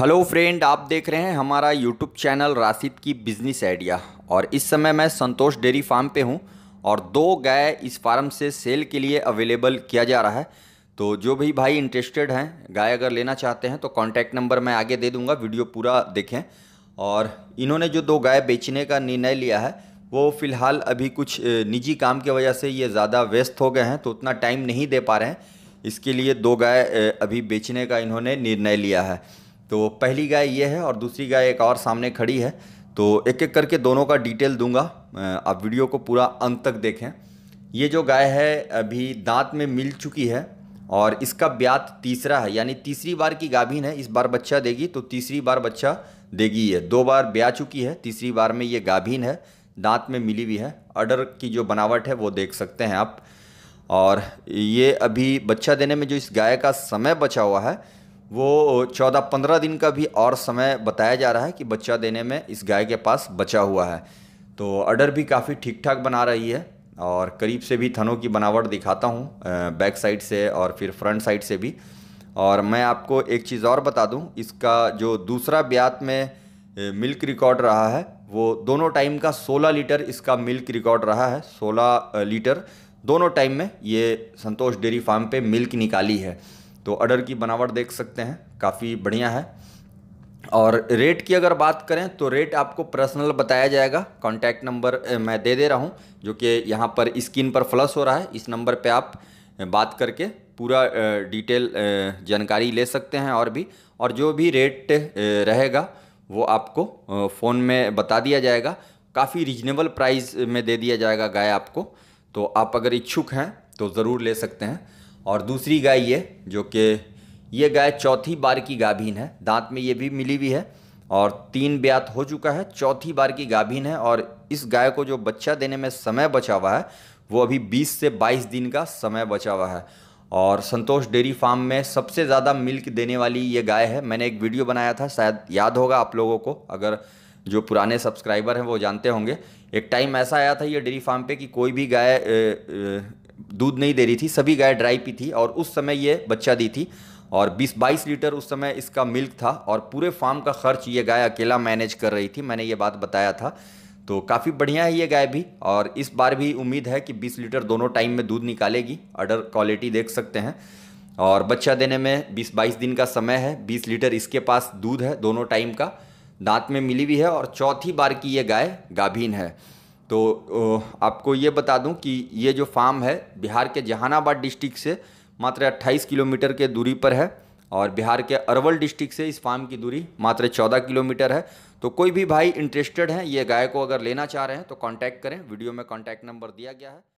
hello friend आप देख रहे हैं हमारा यूट्यूब चैनल राशिद की बिजनेस आइडिया और इस समय मैं संतोष डेयरी फार्म पे हूँ और दो गाय इस फार्म से सेल के लिए अवेलेबल किया जा रहा है तो जो भी भाई इंटरेस्टेड हैं गाय अगर लेना चाहते हैं तो कॉन्टैक्ट नंबर मैं आगे दे दूँगा वीडियो पूरा देखें और इन्होंने जो दो गाय बेचने का निर्णय लिया है वो फ़िलहाल अभी कुछ निजी काम की वजह से ये ज़्यादा व्यस्त हो गए हैं तो उतना टाइम नहीं दे पा रहे हैं इसके लिए दो गाय अभी बेचने का इन्होंने निर्णय लिया है तो पहली गाय ये है और दूसरी गाय एक और सामने खड़ी है तो एक एक करके दोनों का डिटेल दूंगा आप वीडियो को पूरा अंत तक देखें ये जो गाय है अभी दांत में मिल चुकी है और इसका ब्यात तीसरा है यानी तीसरी बार की गाभिन है इस बार बच्चा देगी तो तीसरी बार बच्चा देगी ये दो बार ब्या चुकी है तीसरी बार में ये गाभिन है दांत में मिली हुई है अडर की जो बनावट है वो देख सकते हैं आप और ये अभी बच्चा देने में जो इस गाय का समय बचा हुआ है वो चौदह पंद्रह दिन का भी और समय बताया जा रहा है कि बच्चा देने में इस गाय के पास बचा हुआ है तो अर्डर भी काफ़ी ठीक ठाक बना रही है और करीब से भी थनों की बनावट दिखाता हूँ बैक साइड से और फिर फ्रंट साइड से भी और मैं आपको एक चीज़ और बता दूँ इसका जो दूसरा ब्यात में मिल्क रिकॉर्ड रहा है वो दोनों टाइम का 16 लीटर इसका मिल्क रिकॉर्ड रहा है 16 लीटर दोनों टाइम में ये संतोष डेयरी फार्म पे मिल्क निकाली है तो ऑर्डर की बनावट देख सकते हैं काफ़ी बढ़िया है और रेट की अगर बात करें तो रेट आपको पर्सनल बताया जाएगा कॉन्टैक्ट नंबर मैं दे दे रहा हूँ जो कि यहाँ पर स्क्रीन पर फ्लश हो रहा है इस नंबर पर आप बात करके पूरा डिटेल जानकारी ले सकते हैं और भी और जो भी रेट रहेगा वो आपको फ़ोन में बता दिया जाएगा काफ़ी रिजनेबल प्राइस में दे दिया जाएगा गाय आपको तो आप अगर इच्छुक हैं तो ज़रूर ले सकते हैं और दूसरी गाय ये जो कि ये गाय चौथी बार की गाभीन है दांत में ये भी मिली हुई है और तीन ब्यात हो चुका है चौथी बार की गाभीन है और इस गाय को जो बच्चा देने में समय बचा हुआ है वो अभी 20 से 22 दिन का समय बचा हुआ है और संतोष डेयरी फार्म में सबसे ज़्यादा मिल्क देने वाली ये गाय है मैंने एक वीडियो बनाया था शायद याद होगा आप लोगों को अगर जो पुराने सब्सक्राइबर हैं वो जानते होंगे एक टाइम ऐसा आया था ये डेयरी फार्म पे कि कोई भी गाय दूध नहीं दे रही थी सभी गाय ड्राई पी थी और उस समय ये बच्चा दी थी और 20-22 लीटर उस समय इसका मिल्क था और पूरे फार्म का खर्च ये गाय अकेला मैनेज कर रही थी मैंने ये बात बताया था तो काफ़ी बढ़िया है ये गाय भी और इस बार भी उम्मीद है कि 20 लीटर दोनों टाइम में दूध निकालेगी अडर क्वालिटी देख सकते हैं और बच्चा देने में 20-22 दिन का समय है 20 लीटर इसके पास दूध है दोनों टाइम का दांत में मिली हुई है और चौथी बार की ये गाय गाभीन है तो आपको ये बता दूं कि ये जो फार्म है बिहार के जहानाबाद डिस्ट्रिक्ट से मात्र 28 किलोमीटर के दूरी पर है और बिहार के अरवल डिस्ट्रिक्ट से इस फार्म की दूरी मात्र 14 किलोमीटर है तो कोई भी भाई इंटरेस्टेड हैं ये गाय को अगर लेना चाह रहे हैं तो कांटेक्ट करें वीडियो में कांटेक्ट नंबर दिया गया है